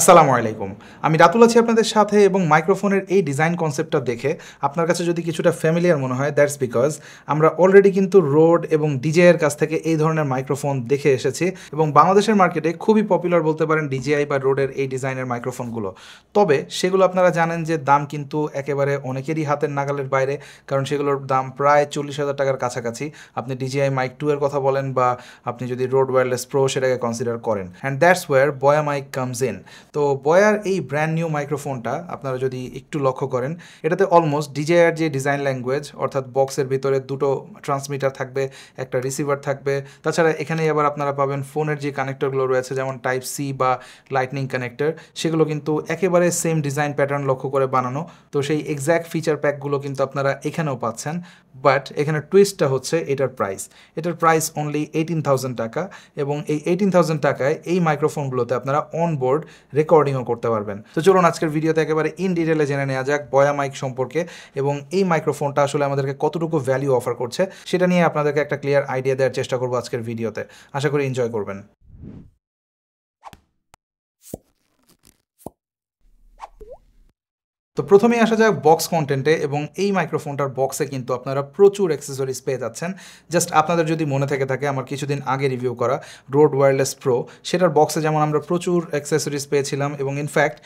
আসসালামু আলাইকুম আমি রাতুল আছি আপনাদের সাথে এবং মাইক্রোফোনের এই ডিজাইন কনসেপ্টটা দেখে আপনার কাছে যদি কিছুটা ফ্যামিলিয়ার মনে হয় দ্যাটস বিকজ আমরা অলরেডি কিন্তু রোড এবং ডিজেআইয়ের কাছ থেকে এই ধরনের মাইক্রোফোন দেখে এসেছি এবং বাংলাদেশের মার্কেটে খুবই পপুলার বলতে পারেন ডিজেআই বা রোডের এই ডিজাইনের মাইক্রোফোনগুলো তবে সেগুলো আপনারা জানেন যে দাম কিন্তু একেবারে অনেকেরই হাতের নাগালের বাইরে কারণ সেগুলোর দাম প্রায় চল্লিশ হাজার টাকার কাছাকাছি আপনি ডিজিআই মাইক টু এর কথা বলেন বা আপনি যদি রোড ওয়্যারলেস প্রো সেটাকে কনসিডার করেন and that's where Boya mic comes in তো বয়ার এই ব্র্যান্ড নিউ মাইক্রোফোনটা আপনারা যদি একটু লক্ষ্য করেন এটাতে অলমোস্ট ডিজেআর যে ডিজাইন ল্যাঙ্গুয়েজ অর্থাৎ বক্সের ভিতরে দুটো ট্রান্সমিটার থাকবে একটা রিসিভার থাকবে তাছাড়া এখানে আবার আপনারা পাবেন ফোনের যে কানেক্টরগুলো রয়েছে যেমন টাইপ সি বা লাইটনিং কানেক্টর সেগুলো কিন্তু একেবারে সেম ডিজাইন প্যাটার্ন লক্ষ্য করে বানানো তো সেই এক্স্যাক্ট ফিচার প্যাকগুলো কিন্তু আপনারা এখানেও পাচ্ছেন বাট এখানে টুইস্টটা হচ্ছে এটার প্রাইস এটার প্রাইস অনলি এইটিন থাউজেন্ড টাকা এবং এই এইটিন থাউজেন্ড টাকায় এই মাইক্রোফোনগুলোতে আপনারা অনবোর্ড রেকর্ডিংও করতে পারবেন তো চলুন আজকের ভিডিওতে একেবারে ইন ডিটেলে জেনে নেওয়া যাক বয়া মাইক সম্পর্কে এবং এই মাইক্রোফোনটা আসলে আমাদেরকে কতটুকু ভ্যালু অফার করছে সেটা নিয়ে আপনাদেরকে একটা ক্লিয়ার আইডিয়া দেওয়ার চেষ্টা করবো আজকের ভিডিওতে আশা করি এনজয় করবেন তো প্রথমে আসা যাক বক্স কন্টেন্টে এবং এই মাইক্রোফোনটার বক্সে কিন্তু আপনারা প্রচুর অ্যাক্সেসরিজ পেয়ে যাচ্ছেন জাস্ট আপনাদের যদি মনে থেকে থাকে আমার কিছুদিন আগে রিভিউ করা রোড ওয়্যারলেস প্রো সেটার বক্সে যেমন আমরা প্রচুর অ্যাক্সেসরিজ পেয়েছিলাম এবং ইনফ্যাক্ট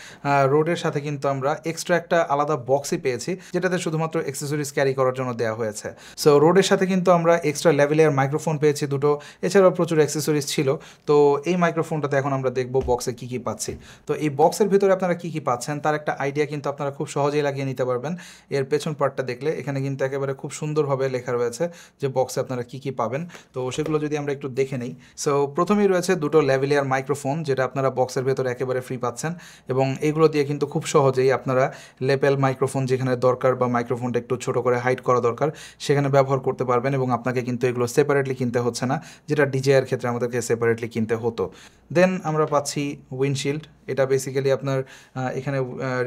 রোডের সাথে কিন্তু আমরা এক্সট্রা একটা আলাদা বক্সই পেয়েছি যেটাতে শুধুমাত্র অ্যাক্সেসরিজ ক্যারি করার জন্য দেওয়া হয়েছে সো রোডের সাথে কিন্তু আমরা এক্সট্রা লেভেলের মাইক্রোফোন পেয়েছি দুটো এছাড়াও প্রচুর অ্যাক্সেসরিজ ছিল তো এই মাইক্রোফোনটাতে এখন আমরা দেখব বক্সে কী কী পাচ্ছি তো এই বক্সের ভিতরে আপনারা কী কী পাচ্ছেন তার একটা আইডিয়া কিন্তু আপনারা খুব সহজেই লাগিয়ে নিতে পারবেন এর পেছন পার্টটা দেখলে এখানে কিন্তু একেবারে খুব সুন্দরভাবে লেখা রয়েছে যে বক্সে আপনারা কি কি পাবেন তো সেগুলো যদি আমরা একটু দেখে নিই সো প্রথমেই রয়েছে দুটো লেভেলিয়ার মাইক্রোফোন যেটা আপনারা বক্সের ভেতরে একেবারে ফ্রি পাচ্ছেন এবং এগুলো দিয়ে কিন্তু খুব সহজেই আপনারা লেপেল মাইক্রোফোন যেখানে দরকার বা মাইক্রোফোনটা একটু ছোট করে হাইট করা দরকার সেখানে ব্যবহার করতে পারবেন এবং আপনাকে কিন্তু এগুলো সেপারেটলি কিনতে হচ্ছে না যেটা ডিজেআর ক্ষেত্রে আমাদেরকে সেপারেটলি কিনতে হতো দেন আমরা পাচ্ছি উইন্ডশিল্ড এটা বেসিক্যালি আপনার এখানে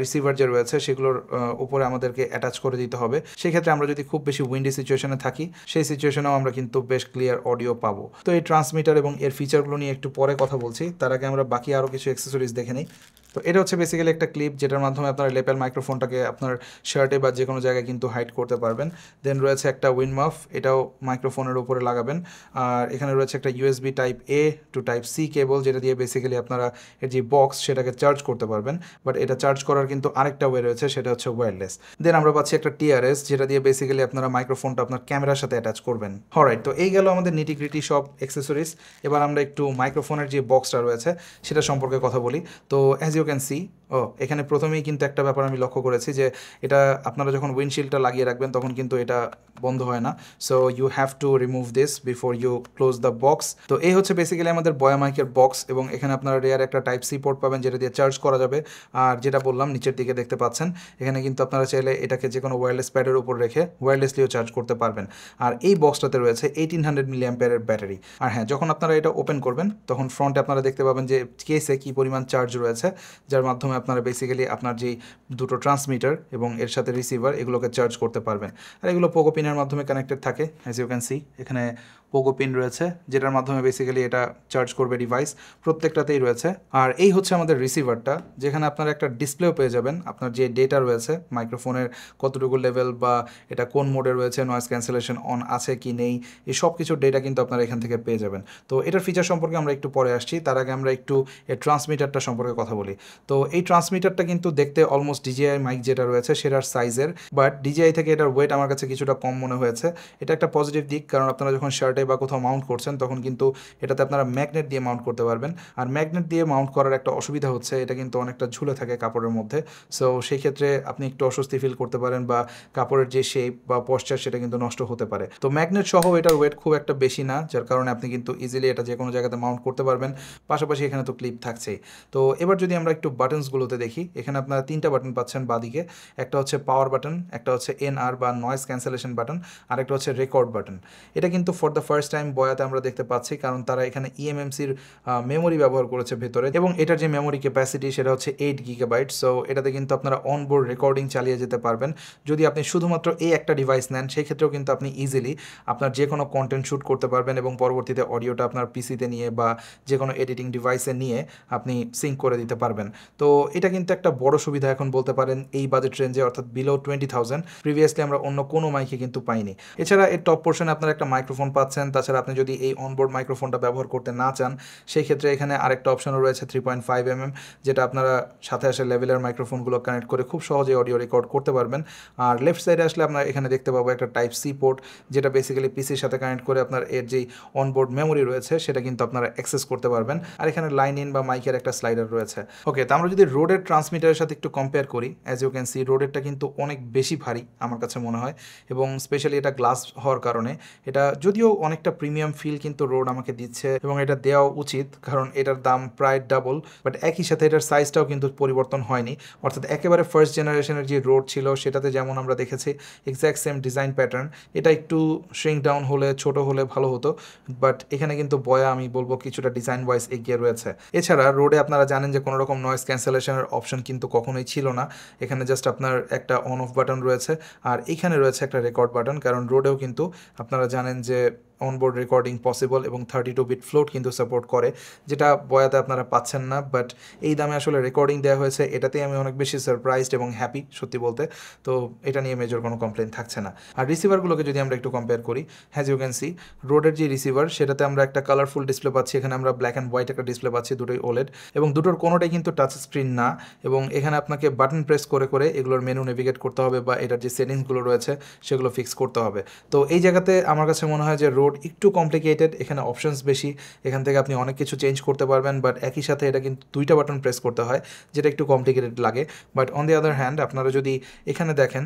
রিসিভার যে রয়েছে সেগুলোর উপরে আমাদেরকে অ্যাটাচ করে দিতে হবে সেক্ষেত্রে আমরা যদি খুব বেশি উইন্ডি সিচুয়েশনে থাকি সেই সিচুয়েশনেও আমরা কিন্তু বেশ ক্লিয়ার অডিও পাবো তো এই ট্রান্সমিটার এবং এর ফিচারগুলো নিয়ে একটু পরে কথা বলছি তার আগে আমরা বাকি আরও কিছু অ্যাক্সেসরিজ দেখে নিই তো এটা হচ্ছে বেসিক্যালি একটা ক্লিপ যেটার মাধ্যমে আপনার লেপেল মাইক্রোফোনটাকে আপনার শার্টে বা যে কোনো জায়গায় কিন্তু হাইড করতে পারবেন দেন রয়েছে একটা উইনমাফ এটাও মাইক্রোফোনের উপরে লাগাবেন আর এখানে রয়েছে একটা USB type A to type C cable যেটা দিয়ে বেসিক্যালি আপনারা এর যে বক্স সেটাকে চার্জ করতে পারবেন বাট এটা চার্জ করার কিন্তু আরেকটা ওয়ে রয়েছে সেটা হচ্ছে ওয়্যারলেস দেন আমরা পাচ্ছি একটা টিআরএস যেটা দিয়ে বেসিক্যালি আপনারা মাইক্রোফোনটা আপনার ক্যামেরার সাথে অ্যাটাচ করবেন হরাইট তো এই গেল আমাদের নিটিগ্রিটি সব অ্যাক্সেসরিজ এবার আমরা একটু মাইক্রোফোনের যে বক্সটা রয়েছে সেটা সম্পর্কে কথা বলি তো as you you can see ও এখানে প্রথমেই কিন্তু একটা ব্যাপার আমি লক্ষ্য করেছি যে এটা আপনারা যখন উইন্ডশিল্ডটা লাগিয়ে রাখবেন তখন কিন্তু এটা বন্ধ হয় না so you have to remove this before you close the box তো এই হচ্ছে বেসিক্যালি আমাদের বয়ামাইকের বক্স এবং এখানে আপনারা রেয়ার একটা টাইপ সি পোর্ট পাবেন যেটা দিয়ে চার্জ করা যাবে আর যেটা বললাম নিচের দিকে দেখতে পাচ্ছেন এখানে কিন্তু আপনারা চাইলে এটাকে যে কোনো ওয়্যারলেস প্যাডের উপর রেখে ওয়্যারলেসলিও চার্জ করতে পারবেন আর এই বক্সটাতে রয়েছে এইটিন হান্ড্রেড মিলি ব্যাটারি আর হ্যাঁ যখন আপনারা এটা ওপেন করবেন তখন ফ্রন্টে আপনারা দেখতে পাবেন যে কেসে কী পরিমাণ চার্জ রয়েছে যার মাধ্যমে আপনারা বেসিক্যালি আপনার যে দুটো ট্রান্সমিটার এবং এর সাথে রিসিভার এগুলোকে চার্জ করতে পারবেন আর এগুলো পোকোপিনের মাধ্যমে কানেক্টেড থাকে অ্যাজ ইউ ক্যান সি এখানে পোগো পিন রয়েছে যেটার মাধ্যমে বেসিক্যালি এটা চার্জ করবে ডিভাইস প্রত্যেকটাতেই রয়েছে আর এই হচ্ছে আমাদের রিসিভারটা যেখানে আপনারা একটা ডিসপ্লেও পেয়ে যাবেন আপনার যে ডেটা রয়েছে মাইক্রোফোনের কতটুকু লেভেল বা এটা কোন মোডে রয়েছে নয়েস ক্যান্সেলেশন অন আছে কি নেই এই সব কিছুর ডেটা কিন্তু আপনারা এখান থেকে পেয়ে যাবেন তো এটার ফিচার সম্পর্কে আমরা একটু পরে আসছি তার আগে আমরা একটু এর ট্রান্সমিটারটা সম্পর্কে কথা বলি তো এই ট্রান্সমিটারটা কিন্তু দেখতে অলমোস্ট ডিজিআই মাইক যেটা রয়েছে সেটার সাইজের বাট ডিজিআই থেকে এটার ওয়েট আমার কাছে কিছুটা কম মনে হয়েছে এটা একটা পজিটিভ দিক কারণ আপনারা যখন শার্ট জায়গাটাতে বা কোথাও মাউন্ট করছেন তখন কিন্তু এটাতে আপনারা ম্যাগনেট দিয়ে মাউন্ট করতে পারবেন আর ম্যাগনেট দিয়ে মাউন্ট করার একটা অসুবিধা হচ্ছে এটা কিন্তু অনেকটা ঝুলে থাকে কাপড়ের মধ্যে সো সেই ক্ষেত্রে আপনি একটু অস্বস্তি ফিল করতে পারেন বা কাপড়ের যে শেপ বা পশ্চার সেটা কিন্তু নষ্ট হতে পারে তো ম্যাগনেট সহ এটার ওয়েট খুব একটা বেশি না যার কারণে আপনি কিন্তু ইজিলি এটা যে কোনো জায়গাতে মাউন্ট করতে পারবেন পাশাপাশি এখানে তো ক্লিপ থাকছেই তো এবার যদি আমরা একটু বাটনসগুলোতে দেখি এখানে আপনারা তিনটা বাটন পাচ্ছেন বাদিকে একটা হচ্ছে পাওয়ার বাটন একটা হচ্ছে এনআর বা নয়েস ক্যান্সেলেশন বাটন আর একটা হচ্ছে রেকর্ড বাটন এটা কিন্তু ফর দ্য ফার্স্ট টাইম বয়াতে আমরা দেখতে পাচ্ছি কারণ তারা এখানে ইএমএমসির e মেমোরি ব্যবহার করেছে ভেতরে এবং এটার যে মেমোরি ক্যাপাসিটি সেটা হচ্ছে এইট গিগাবাইট সো এটাতে কিন্তু আপনারা অনবোর্ড রেকর্ডিং চালিয়ে যেতে পারবেন যদি আপনি শুধুমাত্র এই একটা ডিভাইস নেন সেই ক্ষেত্রেও কিন্তু আপনি ইজিলি আপনার যে কোনো কন্টেন্ট শ্যুট করতে পারবেন এবং পরবর্তীতে অডিওটা আপনার পিসিতে নিয়ে বা যে কোনো এডিটিং ডিভাইসে নিয়ে আপনি সিঙ্ক করে দিতে পারবেন তো এটা কিন্তু একটা বড় সুবিধা এখন বলতে পারেন এই বাজেট রেঞ্জে অর্থাৎ বিলো টোয়েন্টি থাউজেন্ড প্রিভিয়াসলি আমরা অন্য কোনো মাইকে কিন্তু পাইনি এছাড়া এর টপ পোর্শনে আপনার একটা মাইক্রোফোন পাচ্ছে পাচ্ছেন তাছাড়া আপনি যদি এই অনবোর্ড মাইক্রোফোনটা ব্যবহার করতে না চান সেই ক্ষেত্রে এখানে আরেকটা অপশনও রয়েছে three point five M M যেটা আপনারা সাথে আসে লেভেলের মাইক্রোফোনগুলো কানেক্ট করে খুব সহজে অডিও রেকর্ড করতে পারবেন আর লেফট সাইডে আসলে আপনার এখানে দেখতে পাবো একটা টাইপ সি পোর্ট যেটা বেসিক্যালি পিসির সাথে কানেক্ট করে আপনার এর যেই অনবোর্ড মেমোরি রয়েছে সেটা কিন্তু আপনারা অ্যাক্সেস করতে পারবেন আর এখানে লাইন ইন বা মাইকের একটা স্লাইডার রয়েছে ওকে তো আমরা যদি রোডের ট্রান্সমিটারের সাথে একটু কম্পেয়ার করি অ্যাজ ইউ ক্যান সি রোডেরটা কিন্তু অনেক বেশি ভারী আমার কাছে মনে হয় এবং স্পেশালি এটা গ্লাস হওয়ার কারণে এটা যদিও অনেকটা প্রিমিয়াম ফিল কিন্তু রোড আমাকে দিচ্ছে এবং এটা দেওয়া উচিত কারণ এটার দাম প্রায় ডাবল বাট একই সাথে এটার সাইজটাও কিন্তু পরিবর্তন হয়নি অর্থাৎ একেবারে ফার্স্ট জেনারেশনের যে রোড ছিল সেটাতে যেমন আমরা দেখেছি এক্স্যাক্ট সেম ডিজাইন প্যাটার্ন এটা একটু শ্রিঙ্ক ডাউন হলে ছোট হলে ভালো হতো বাট এখানে কিন্তু বয়া আমি বলবো কিছুটা ডিজাইন ওয়াইজ এগিয়ে রয়েছে এছাড়া রোডে আপনারা জানেন যে কোনো রকম নয়েজ ক্যান্সেলেশনের অপশন কিন্তু কখনোই ছিল না এখানে জাস্ট আপনার একটা অন অফ বাটন রয়েছে আর এখানে রয়েছে একটা রেকর্ড বাটন কারণ রোডেও কিন্তু আপনারা জানেন যে অনবোর্ড রেকর্ডিং পসিবল এবং থার্টি টু বিট ফ্লোট কিন্তু সাপোর্ট করে যেটা বয়াতে আপনারা পাচ্ছেন না বাট এই দামে আসলে রেকর্ডিং দেওয়া হয়েছে এটাতেই আমি অনেক বেশি সারপ্রাইজড এবং হ্যাপি সত্যি বলতে তো এটা নিয়ে মেজর কোনো কমপ্লেন থাকছে না আর রিসিভারগুলোকে যদি আমরা একটু কম্পেয়ার করি হ্যাজ ইউ ক্যান সি রোডের যে রিসিভার সেটাতে আমরা একটা কালারফুল ডিসপ্লে পাচ্ছি এখানে আমরা ব্ল্যাক অ্যান্ড হোয়াইট একটা ডিসপ্লে পাচ্ছি দুটোই ওলেড এবং দুটোর কোনোটাই কিন্তু টাচ স্ক্রিন না এবং এখানে আপনাকে বাটন প্রেস করে করে এগুলোর মেনু নেভিগেট করতে হবে বা এটার যে সেটিংসগুলো রয়েছে সেগুলো ফিক্স করতে হবে তো এই জায়গাতে আমার কাছে মনে হয় যে রোড রোড একটু কমপ্লিকেটেড এখানে অপশানস বেশি এখান থেকে আপনি অনেক কিছু চেঞ্জ করতে পারবেন বাট একই সাথে এটা কিন্তু দুইটা বাটন প্রেস করতে হয় যেটা একটু কমপ্লিকেটেড লাগে but on the other hand আপনারা যদি এখানে দেখেন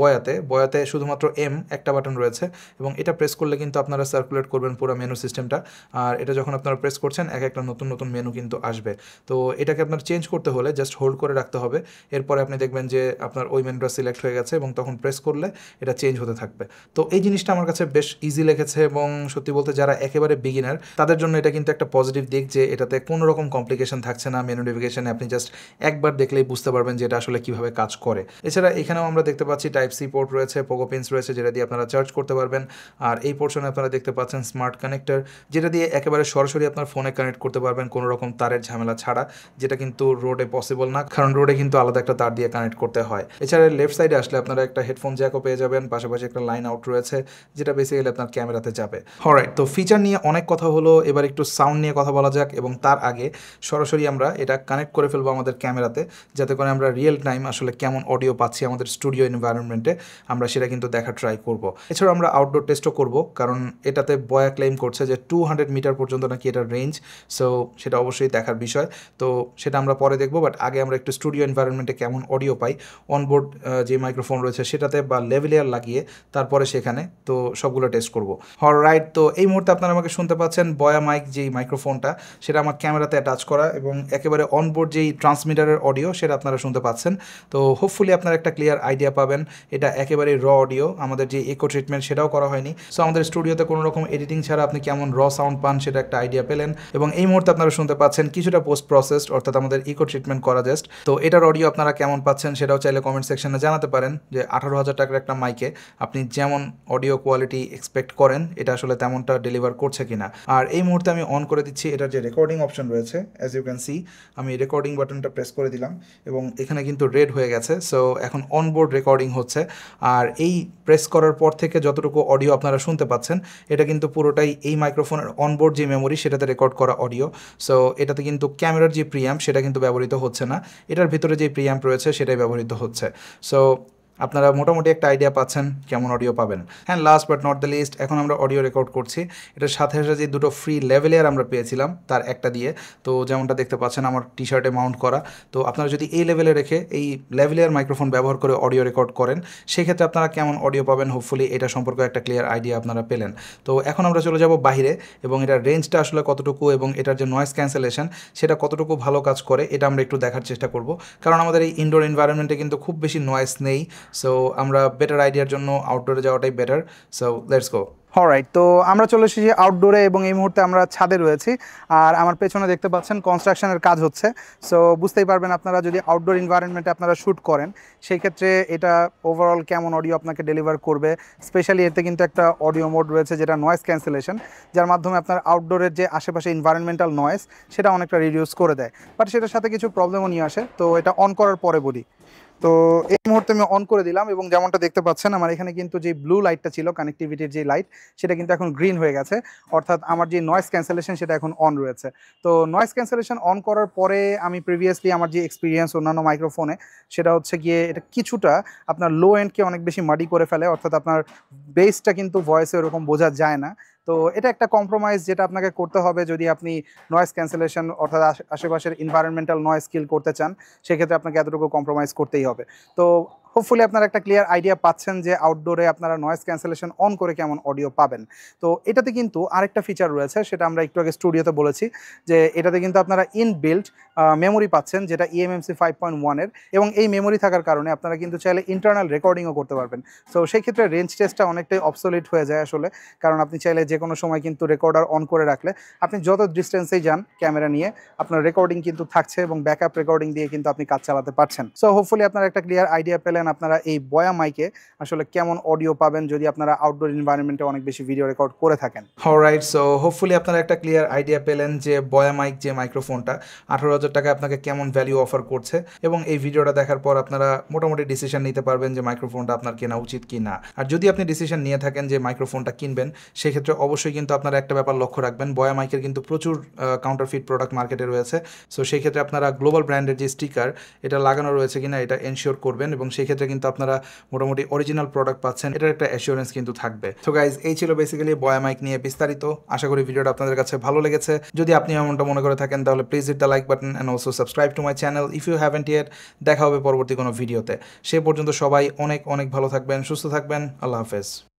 বয়াতে বয়াতে শুধুমাত্র এম একটা বাটন রয়েছে এবং এটা প্রেস করলে কিন্তু আপনারা সার্কুলেট করবেন পুরো মেনু সিস্টেমটা আর এটা যখন আপনারা প্রেস করছেন এক একটা নতুন নতুন মেনু কিন্তু আসবে তো এটাকে আপনার চেঞ্জ করতে হলে জাস্ট হোল্ড করে রাখতে হবে এরপরে আপনি দেখবেন যে আপনার ওই মেনুটা সিলেক্ট হয়ে গেছে এবং তখন প্রেস করলে এটা চেঞ্জ হতে থাকবে তো এই জিনিসটা আমার কাছে বেশ ইজি লেগেছে এবং সত্যি বলতে যারা একেবারে বিগিনার তাদের জন্য এটা কিন্তু একটা পজিটিভ দিক যে এটাতে কোনো রকম কমপ্লিকেশন থাকছে না মেনু ডেভিকেশনে আপনি জাস্ট একবার দেখলেই বুঝতে পারবেন যে এটা আসলে কিভাবে কাজ করে এছাড়া এখানেও আমরা দেখতে পাচ্ছি টাইপ সি পোর্ট রয়েছে পোকো পিন্স রয়েছে যেটা দিয়ে আপনারা চার্জ করতে পারবেন আর এই পোর্শনে আপনারা দেখতে পাচ্ছেন স্মার্ট কানেক্টর যেটা দিয়ে একেবারে সরাসরি আপনার ফোনে কানেক্ট করতে পারবেন কোনো রকম তারের ঝামেলা ছাড়া যেটা কিন্তু রোডে পসিবল না কারণ রোডে কিন্তু আলাদা একটা তার দিয়ে কানেক্ট করতে হয় এছাড়া লেফট সাইডে আসলে আপনারা একটা হেডফোন জ্যাকও পেয়ে যাবেন পাশাপাশি একটা লাইন আউট রয়েছে যেটা বেসিক্যালি আপনার ক্যামেরাতে যাবে হরাইট তো ফিচার নিয়ে অনেক কথা হলো এবার একটু সাউন্ড নিয়ে কথা বলা যাক এবং তার আগে সরাসরি আমরা এটা কানেক্ট করে ফেলবো আমাদের ক্যামেরাতে যাতে করে আমরা রিয়েল টাইম আসলে কেমন অডিও পাচ্ছি আমাদের স্টুডিও এনভায়রনমেন্টে আমরা সেটা কিন্তু দেখা ট্রাই করব এছাড়া আমরা আউটডোর টেস্টও করব কারণ এটাতে বয়া ক্লেম করছে যে টু হান্ড্রেড মিটার পর্যন্ত নাকি এটার রেঞ্জ সো সেটা অবশ্যই দেখার বিষয় তো সেটা আমরা পরে দেখব বাট আগে আমরা একটু স্টুডিও এনভায়রনমেন্টে কেমন অডিও পাই অনবোর্ড যে মাইক্রোফোন রয়েছে সেটাতে বা লেভেলিয়ার লাগিয়ে তারপরে সেখানে তো সবগুলো টেস্ট করব হর রাইট তো এই মুহূর্তে আপনারা আমাকে শুনতে পাচ্ছেন বয়া মাইক যেই মাইক্রোফোনটা সেটা আমার ক্যামেরাতে অ্যাটাচ করা এবং একেবারে অনবোর্ড যেই ট্রান্সমিটারের অডিও সেটা আপনারা শুনতে পাচ্ছেন তো হোপফুলি আপনারা একটা ক্লিয়ার আইডিয়া পাবেন এটা একেবারে র অডিও আমাদের যে ইকো ট্রিটমেন্ট সেটাও করা হয়নি সো আমাদের স্টুডিওতে কোনো রকম এডিটিং ছাড়া আপনি কেমন র সাউন্ড পান সেটা একটা আইডিয়া পেলেন এবং এই মুহূর্তে আপনারা শুনতে পাচ্ছেন কিছুটা পোস্ট প্রসেসড অর্থাৎ আমাদের ইকো ট্রিটমেন্ট করা জাস্ট তো এটার অডিও আপনারা কেমন পাচ্ছেন সেটাও চাইলে কমেন্ট সেকশনে জানাতে পারেন যে আঠারো হাজার টাকার একটা মাইকে আপনি যেমন অডিও কোয়ালিটি এক্সপেক্ট করেন এটা আসলে তেমনটা ডেলিভার করছে কিনা আর এই মুহূর্তে আমি অন করে দিচ্ছি এটার যে রেকর্ডিং অপশন রয়েছে অ্যাজ ইউ ক্যান সি আমি রেকর্ডিং বাটনটা প্রেস করে দিলাম এবং এখানে কিন্তু রেড হয়ে গেছে সো এখন অনবোর্ড রেকর্ডিং হচ্ছে আর এই প্রেস করার পর থেকে যতটুকু অডিও আপনারা শুনতে পাচ্ছেন এটা কিন্তু পুরোটাই এই মাইক্রোফোনের অনবোর্ড যে মেমোরি সেটাতে রেকর্ড করা অডিও সো এটাতে কিন্তু ক্যামেরার যে প্রিয়াম সেটা কিন্তু ব্যবহৃত হচ্ছে না এটার ভিতরে যে প্রিয়াম রয়েছে সেটাই ব্যবহৃত হচ্ছে সো আপনারা মোটামুটি একটা আইডিয়া পাচ্ছেন কেমন অডিও পাবেন হ্যাঁ last but not the least এখন আমরা অডিও রেকর্ড করছি এটার সাথে সাথে যে দুটো ফ্রি লেভেলের আমরা পেয়েছিলাম তার একটা দিয়ে তো যেমনটা দেখতে পাচ্ছেন আমার টি শার্টে মাউন্ট করা তো আপনারা যদি এই লেভেলে রেখে এই লেভেলের মাইক্রোফোন ব্যবহার করে অডিও রেকর্ড করেন সেক্ষেত্রে আপনারা কেমন অডিও পাবেন হোপফুলি এটা সম্পর্কে একটা ক্লিয়ার আইডিয়া আপনারা পেলেন তো এখন আমরা চলে যাব বাহিরে এবং এটার রেঞ্জটা আসলে কতটুকু এবং এটার যে নয়েস ক্যান্সেলেশন সেটা কতটুকু ভালো কাজ করে এটা আমরা একটু দেখার চেষ্টা করব কারণ আমাদের এই ইনডোর এনভায়রনমেন্টে কিন্তু খুব বেশি নয়েস নেই সো আমরা বেটার আইডিয়ার জন্য আউটডোরে যাওয়াটাই better so let's go alright তো আমরা চলে এসেছি আউটডোরে এবং এই মুহূর্তে আমরা ছাদে রয়েছি আর আমার পেছনে দেখতে পাচ্ছেন কনস্ট্রাকশনের কাজ হচ্ছে সো বুঝতেই পারবেন আপনারা যদি আউটডোর এনভায়রনমেন্টে আপনারা শ্যুট করেন সেই ক্ষেত্রে এটা ওভারঅল কেমন অডিও আপনাকে ডেলিভার করবে স্পেশালি এতে কিন্তু একটা অডিও মোড রয়েছে যেটা নয়েস ক্যান্সেলেশন যার মাধ্যমে আপনার আউটডোরের যে আশেপাশে এনভায়রনমেন্টাল নয়েস সেটা অনেকটা রিডিউস করে দেয় বাট সেটার সাথে কিছু প্রবলেমও নিয়ে আসে তো এটা অন করার পরে বলি তো এই মুহূর্তে আমি অন করে দিলাম এবং যেমনটা দেখতে পাচ্ছেন আমার এখানে কিন্তু যে ব্লু লাইটটা ছিল কানেক্টিভিটির যে লাইট সেটা কিন্তু এখন গ্রিন হয়ে গেছে অর্থাৎ আমার যে নয়েস ক্যান্সেলেশন সেটা এখন অন রয়েছে তো নয়েস ক্যান্সেলেশন অন করার পরে আমি প্রিভিয়াসলি আমার যে এক্সপিরিয়েন্স অন্যান্য মাইক্রোফোনে সেটা হচ্ছে গিয়ে এটা কিছুটা আপনার লো এন্ডকে অনেক বেশি মাডি করে ফেলে অর্থাৎ আপনার বেসটা কিন্তু ভয়েসে ওরকম বোঝা যায় না তো এটা একটা কম্প্রোমাইজ যেটা আপনাকে করতে হবে যদি আপনি নয়েস ক্যান্সেলেশন অর্থাৎ আশেপাশের ইনভায়রনমেন্টাল নয়েস কিল করতে চান সেক্ষেত্রে আপনাকে এতটুকু কম্প্রোমাইজ করতেই হবে তো হোপফুলি আপনারা একটা ক্লিয়ার আইডিয়া পাচ্ছেন যে আউটডোরে আপনারা নয়েজ ক্যান্সেলেশন অন করে কেমন অডিও পাবেন তো এটাতে কিন্তু আরেকটা ফিচার রয়েছে সেটা আমরা একটু আগে স্টুডিওতে বলেছি যে এটাতে কিন্তু আপনারা ইন বিল্ড মেমোরি পাচ্ছেন যেটা ইএমএমসি ফাইভ পয়েন্ট ওয়ানের এবং এই মেমোরি থাকার কারণে আপনারা কিন্তু চাইলে ইন্টারনাল রেকর্ডিংও করতে পারবেন সো সেই ক্ষেত্রে রেঞ্জ টেস্টটা অনেকটাই অবসোলিট হয়ে যায় আসলে কারণ আপনি চাইলে যে কোনো সময় কিন্তু রেকর্ডার অন করে রাখলে আপনি যত ডিস্টেন্সেই যান ক্যামেরা নিয়ে আপনার রেকর্ডিং কিন্তু থাকছে এবং ব্যাকআপ রেকর্ডিং দিয়ে কিন্তু আপনি কাজ চালাতে পারছেন সো হোপফুলি আপনার একটা ক্লিয়ার আইডিয়া পেলেন চান আপনারা এই বয়া মাইকে আসলে কেমন অডিও পাবেন যদি আপনারা আউটডোর এনভায়রনমেন্টে অনেক বেশি ভিডিও রেকর্ড করে থাকেন রাইট সো হোপফুলি আপনারা একটা ক্লিয়ার আইডিয়া পেলেন যে বয়া মাইক যে মাইক্রোফোনটা আঠারো হাজার টাকা আপনাকে কেমন ভ্যালু অফার করছে এবং এই ভিডিওটা দেখার পর আপনারা মোটামুটি ডিসিশন নিতে পারবেন যে মাইক্রোফোনটা আপনার কেনা উচিত কি না আর যদি আপনি ডিসিশন নিয়ে থাকেন যে মাইক্রোফোনটা কিনবেন সেক্ষেত্রে অবশ্যই কিন্তু আপনারা একটা ব্যাপার লক্ষ্য রাখবেন বয়া মাইকের কিন্তু প্রচুর কাউন্টারফিট প্রোডাক্ট মার্কেটে রয়েছে সো সেক্ষেত্রে আপনারা গ্লোবাল ব্র্যান্ডের যে স্টিকার এটা লাগানো রয়েছে কিনা এটা এনশিওর করবেন এবং সেক্ষেত্রে সেক্ষেত্রে কিন্তু আপনারা মোটামুটি অরিজিনাল প্রোডাক্ট পাচ্ছেন এটার একটা অ্যাসিওরেন্স কিন্তু থাকবে তো গাইজ এই ছিল বেসিক্যালি বয়া মাইক নিয়ে বিস্তারিত আশা করি ভিডিওটা আপনাদের কাছে ভালো লেগেছে যদি আপনি এমনটা মনে করে থাকেন তাহলে please hit the like button and also subscribe to my channel if you haven't yet দেখা হবে পরবর্তী কোনো ভিডিওতে সে পর্যন্ত সবাই অনেক অনেক ভালো থাকবেন সুস্থ থাকবেন আল্লাহ হাফেজ